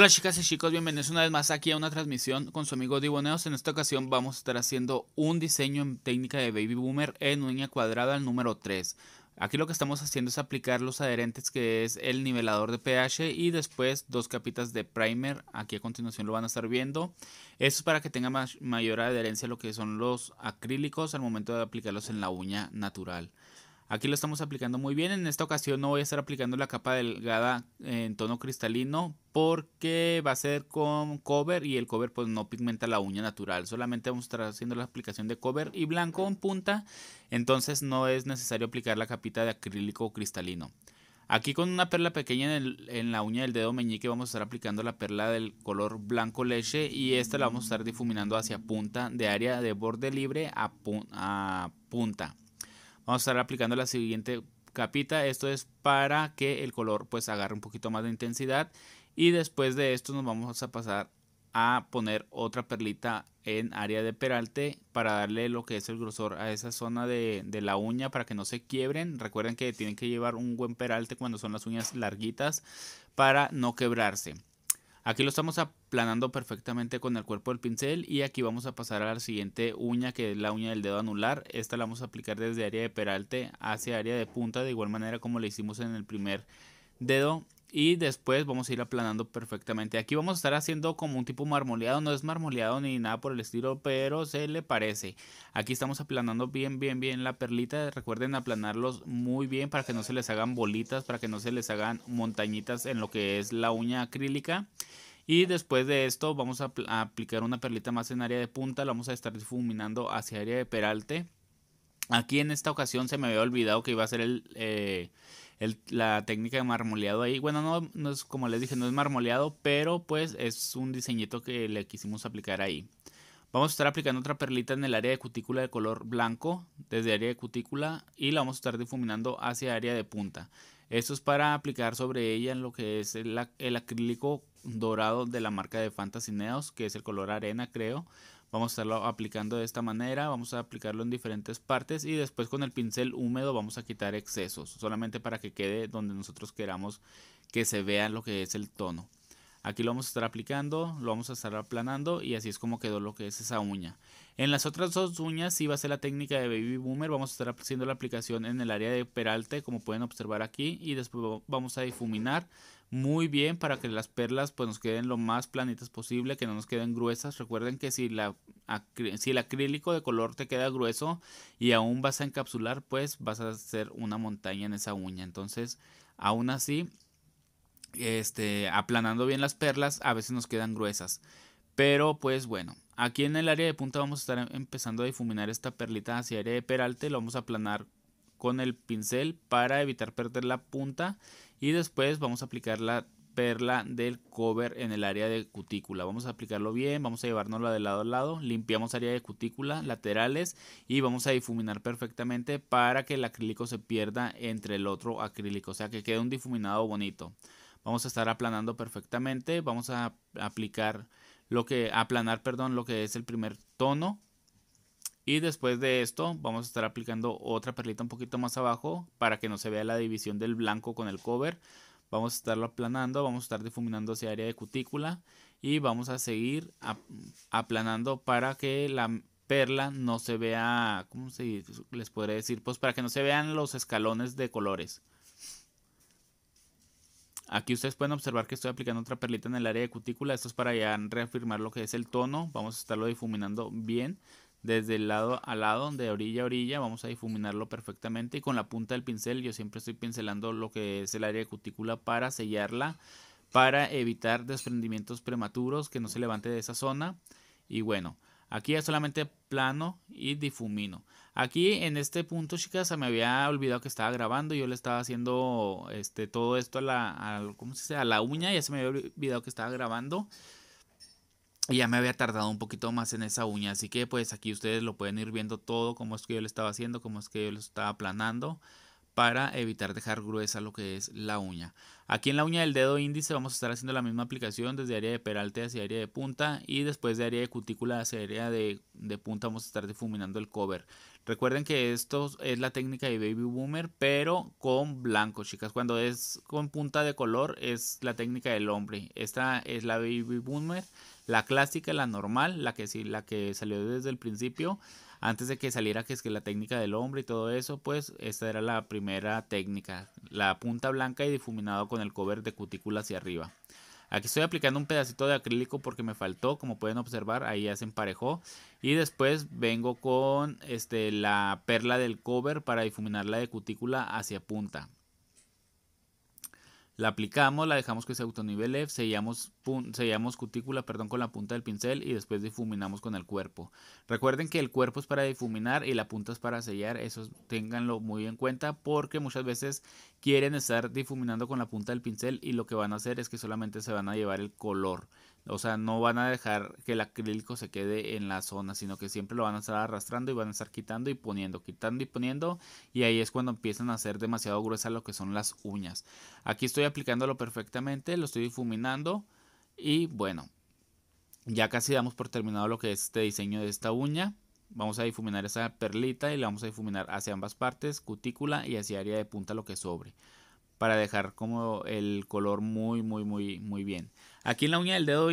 Hola chicas y chicos, bienvenidos una vez más aquí a una transmisión con su amigo Diboneos. En esta ocasión vamos a estar haciendo un diseño en técnica de Baby Boomer en uña cuadrada al número 3. Aquí lo que estamos haciendo es aplicar los adherentes que es el nivelador de pH y después dos capitas de primer. Aquí a continuación lo van a estar viendo. Esto es para que tenga mayor adherencia a lo que son los acrílicos al momento de aplicarlos en la uña natural. Aquí lo estamos aplicando muy bien. En esta ocasión no voy a estar aplicando la capa delgada en tono cristalino porque va a ser con cover y el cover pues no pigmenta la uña natural. Solamente vamos a estar haciendo la aplicación de cover y blanco en punta. Entonces no es necesario aplicar la capita de acrílico cristalino. Aquí con una perla pequeña en, la uña del dedo meñique vamos a estar aplicando la perla del color blanco leche y esta la vamos a estar difuminando hacia punta de área de borde libre a punta vamos a estar aplicando la siguiente capita. Esto es para que el color pues agarre un poquito más de intensidad. Y después de esto nos vamos a pasar a poner otra perlita en área de peralte para darle lo que es el grosor a esa zona de, de, la uña para que no se quiebren. Recuerden que tienen que llevar un buen peralte cuando son las uñas larguitas para no quebrarse. Aquí lo estamos aplanando perfectamente con el cuerpo del pincel y aquí vamos a pasar a la siguiente uña que es la uña del dedo anular. Esta la vamos a aplicar desde área de peralte hacia área de punta de igual manera como le hicimos en el primer dedo y después vamos a ir aplanando perfectamente. Aquí vamos a estar haciendo como un tipo marmoleado, no es marmoleado ni nada por el estilo, pero se le parece. Aquí estamos aplanando bien, bien, bien la perlita. Recuerden aplanarlos muy bien para que no se les hagan bolitas, para que no se les hagan montañitas en lo que es la uña acrílica. Y después de esto vamos a, aplicar una perlita más en área de punta, la vamos a estar difuminando hacia área de peralte. Aquí en esta ocasión se me había olvidado que iba a ser el... Eh, la técnica de marmoleado ahí. Bueno, no, es como les dije, no es marmoleado, pero pues es un diseñito que le quisimos aplicar ahí. Vamos a estar aplicando otra perlita en el área de cutícula de color blanco, desde área de cutícula, y la vamos a estar difuminando hacia área de punta. Esto es para aplicar sobre ella lo que es el, el acrílico dorado de la marca de Fantasy Neos, que es el color arena, creo. Vamos a estarlo aplicando de esta manera, vamos a aplicarlo en diferentes partes y después con el pincel húmedo vamos a quitar excesos, solamente para que quede donde nosotros queramos que se vea lo que es el tono. Aquí lo vamos a estar aplicando, lo vamos a estar aplanando y así es como quedó lo que es esa uña. En las otras dos uñas si va a ser la técnica de Baby Boomer, vamos a estar haciendo la aplicación en el área de peralte como pueden observar aquí y después vamos a difuminar muy bien para que las perlas pues nos queden lo más planitas posible, que no nos queden gruesas. Recuerden que si, la, el acrílico de color te queda grueso y aún vas a encapsular, pues vas a hacer una montaña en esa uña. Entonces, aún así, este, aplanando bien las perlas, a veces nos quedan gruesas. Pero pues bueno, aquí en el área de punta vamos a estar empezando a difuminar esta perlita hacia área de peralte, lo vamos a aplanar con el pincel para evitar perder la punta y después vamos a aplicar la perla del cover en el área de cutícula. Vamos a aplicarlo bien, vamos a llevárnosla de lado a lado, limpiamos área de cutícula, laterales y vamos a difuminar perfectamente para que el acrílico se pierda entre el otro acrílico, o sea que quede un difuminado bonito. Vamos a estar aplanando perfectamente, vamos a aplicar lo que aplanar, perdón, lo que es el primer tono y después de esto vamos a estar aplicando otra perlita un poquito más abajo para que no se vea la división del blanco con el cover. Vamos a estarlo aplanando, vamos a estar difuminando hacia área de cutícula y vamos a seguir aplanando para que la perla no se vea, ¿cómo se les podría decir? Pues para que no se vean los escalones de colores. Aquí ustedes pueden observar que estoy aplicando otra perlita en el área de cutícula. Esto es para ya reafirmar lo que es el tono. Vamos a estarlo difuminando bien desde el lado a lado, de orilla a orilla, vamos a difuminarlo perfectamente y con la punta del pincel yo siempre estoy pincelando lo que es el área de cutícula para sellarla, para evitar desprendimientos prematuros que no se levante de esa zona y bueno, aquí ya solamente plano y difumino. Aquí en este punto chicas se me había olvidado que estaba grabando, yo le estaba haciendo este, todo esto a la, ¿cómo se dice? a la uña, ya se me había olvidado que estaba grabando. Y ya me había tardado un poquito más en esa uña, así que pues aquí ustedes lo pueden ir viendo todo, cómo es que yo lo estaba haciendo, cómo es que yo lo estaba aplanando para evitar dejar gruesa lo que es la uña. Aquí en la uña del dedo índice vamos a estar haciendo la misma aplicación desde área de peralte hacia área de punta y después de área de cutícula hacia área de, punta vamos a estar difuminando el cover. Recuerden que esto es la técnica de Baby Boomer pero con blanco chicas. Cuando es con punta de color es la técnica del hombre. Esta es la Baby Boomer, la clásica, la normal, la que, sí, la que salió desde el principio antes de que saliera que es que la técnica del hombre y todo eso, pues esta era la primera técnica, la punta blanca y difuminado con el cover de cutícula hacia arriba. Aquí estoy aplicando un pedacito de acrílico porque me faltó, como pueden observar, ahí ya se emparejó. Y después vengo con este, la perla del cover para difuminar la de cutícula hacia punta la aplicamos, la dejamos que se autonivele, sellamos, sellamos cutícula perdón, con la punta del pincel y después difuminamos con el cuerpo. Recuerden que el cuerpo es para difuminar y la punta es para sellar, eso ténganlo muy en cuenta porque muchas veces quieren estar difuminando con la punta del pincel y lo que van a hacer es que solamente se van a llevar el color. O sea, no van a dejar que el acrílico se quede en la zona, sino que siempre lo van a estar arrastrando y van a estar quitando y poniendo, quitando y poniendo. Y ahí es cuando empiezan a ser demasiado gruesas lo que son las uñas. Aquí estoy aplicándolo perfectamente, lo estoy difuminando y bueno, ya casi damos por terminado lo que es este diseño de esta uña. Vamos a difuminar esa perlita y la vamos a difuminar hacia ambas partes, cutícula y hacia área de punta lo que sobre para dejar como el color muy, muy, muy, muy bien. Aquí en la uña del dedo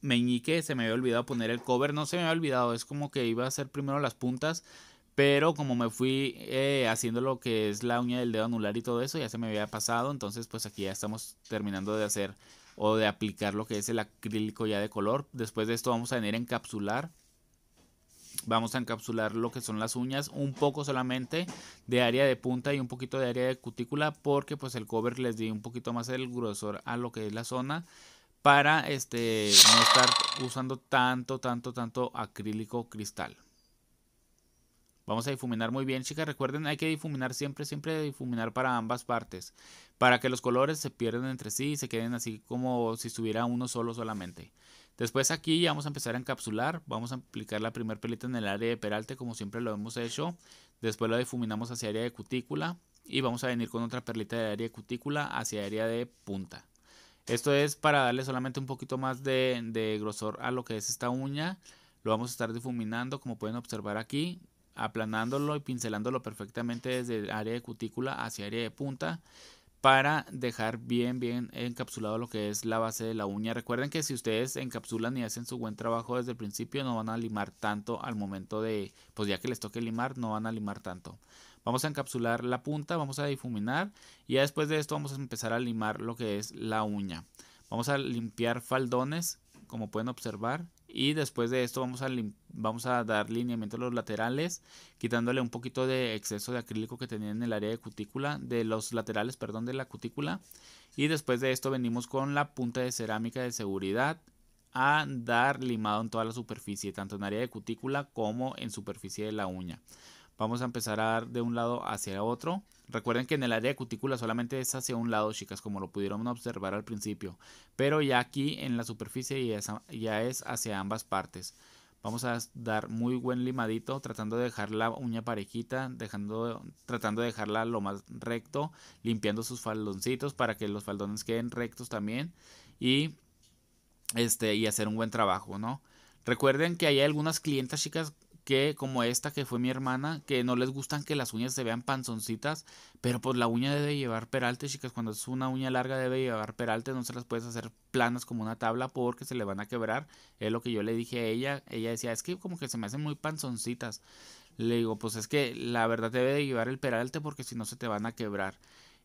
meñique se me había olvidado poner el cover. No se me había olvidado, es como que iba a hacer primero las puntas. Pero como me fui eh, haciendo lo que es la uña del dedo anular y todo eso, ya se me había pasado. Entonces pues aquí ya estamos terminando de hacer o de aplicar lo que es el acrílico ya de color. Después de esto vamos a venir a encapsular vamos a encapsular lo que son las uñas un poco solamente de área de punta y un poquito de área de cutícula porque pues el cover les di un poquito más el grosor a lo que es la zona para este no estar usando tanto tanto tanto acrílico cristal Vamos a difuminar muy bien, chicas. Recuerden, hay que difuminar siempre, siempre difuminar para ambas partes. Para que los colores se pierdan entre sí y se queden así como si estuviera uno solo solamente. Después aquí ya vamos a empezar a encapsular, vamos a aplicar la primer perlita en el área de peralte como siempre lo hemos hecho. Después la difuminamos hacia área de cutícula y vamos a venir con otra perlita de área de cutícula hacia área de punta. Esto es para darle solamente un poquito más de, grosor a lo que es esta uña. Lo vamos a estar difuminando como pueden observar aquí, aplanándolo y pincelándolo perfectamente desde el área de cutícula hacia área de punta para dejar bien, bien encapsulado lo que es la base de la uña. Recuerden que si ustedes encapsulan y hacen su buen trabajo desde el principio, no van a limar tanto al momento de, pues ya que les toque limar, no van a limar tanto. Vamos a encapsular la punta, vamos a difuminar y ya después de esto vamos a empezar a limar lo que es la uña. Vamos a limpiar faldones como pueden observar. Y después de esto vamos a, vamos a dar lineamiento a los laterales, quitándole un poquito de exceso de acrílico que tenía en el área de cutícula, de los laterales, perdón, de la cutícula. Y después de esto venimos con la punta de cerámica de seguridad a dar limado en toda la superficie, tanto en área de cutícula como en superficie de la uña. Vamos a empezar a dar de un lado hacia otro. Recuerden que en el área de cutícula solamente es hacia un lado, chicas, como lo pudieron observar al principio. Pero ya aquí en la superficie ya es, hacia ambas partes. Vamos a dar muy buen limadito, tratando de dejar la uña parejita, dejando, tratando de dejarla lo más recto, limpiando sus faldoncitos para que los faldones queden rectos también. Y, este, y hacer un buen trabajo, ¿no? Recuerden que hay algunas clientas, chicas, que como esta que fue mi hermana, que no les gustan que las uñas se vean panzoncitas, pero pues la uña debe llevar peralte, chicas, cuando es una uña larga debe llevar peralte, no se las puedes hacer planas como una tabla porque se le van a quebrar, es lo que yo le dije a ella, ella decía, es que como que se me hacen muy panzoncitas, le digo, pues es que la verdad debe llevar el peralte porque si no se te van a quebrar.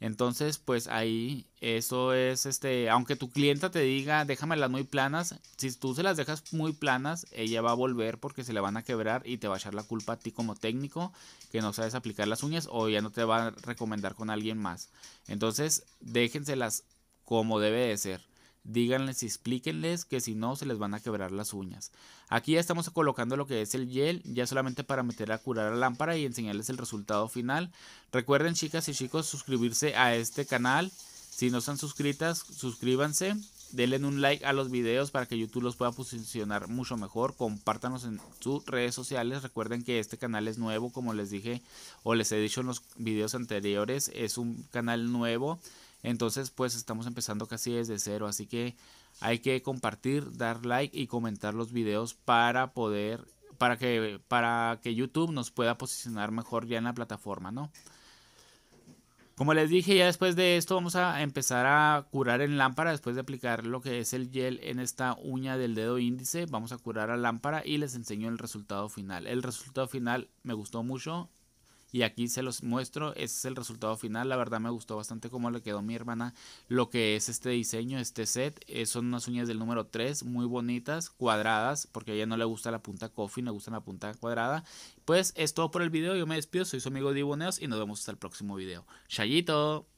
Entonces, pues ahí eso es, este, aunque tu clienta te diga, déjamelas muy planas, si tú se las dejas muy planas, ella va a volver porque se le van a quebrar y te va a echar la culpa a ti como técnico que no sabes aplicar las uñas o ya no te va a recomendar con alguien más. Entonces, déjenselas como debe de ser. Díganles y explíquenles que si no se les van a quebrar las uñas. Aquí ya estamos colocando lo que es el gel, ya solamente para meter a curar la lámpara y enseñarles el resultado final. Recuerden chicas y chicos suscribirse a este canal. Si no están suscritas, suscríbanse. Denle un like a los videos para que YouTube los pueda posicionar mucho mejor. Compártanos en sus redes sociales. Recuerden que este canal es nuevo, como les dije o les he dicho en los videos anteriores. Es un canal nuevo entonces, pues estamos empezando casi desde cero, así que hay que compartir, dar like y comentar los videos para poder para que para que YouTube nos pueda posicionar mejor ya en la plataforma, ¿no? Como les dije, ya después de esto vamos a empezar a curar en lámpara. Después de aplicar lo que es el gel en esta uña del dedo índice, vamos a curar a lámpara y les enseño el resultado final. El resultado final me gustó mucho, y aquí se los muestro, ese es el resultado final, la verdad me gustó bastante cómo le quedó mi hermana lo que es este diseño, este set, eh, son unas uñas del número 3 muy bonitas, cuadradas, porque a ella no le gusta la punta coffee, le gusta la punta cuadrada, pues es todo por el video, yo me despido, soy su amigo Diboneos y nos vemos hasta el próximo video, ¡Chayito!